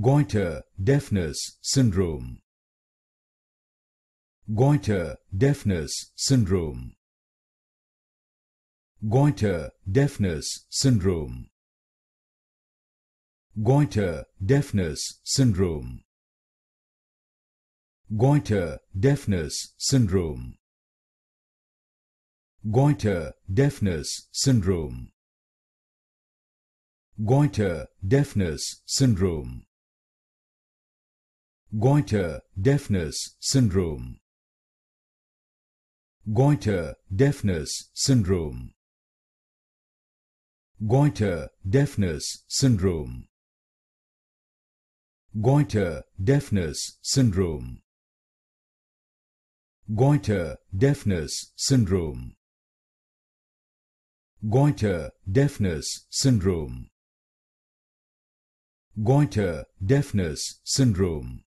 Goiter deafness syndrome. Goiter deafness syndrome. Goiter deafness syndrome. Goiter deafness syndrome. Goiter deafness syndrome. Goiter deafness syndrome. Goiter deafness syndrome. Goiter deafness syndrome. Goiter deafness syndrome. Goiter deafness syndrome. Goiter deafness syndrome. Goiter deafness syndrome. Goiter deafness syndrome. Goiter deafness syndrome.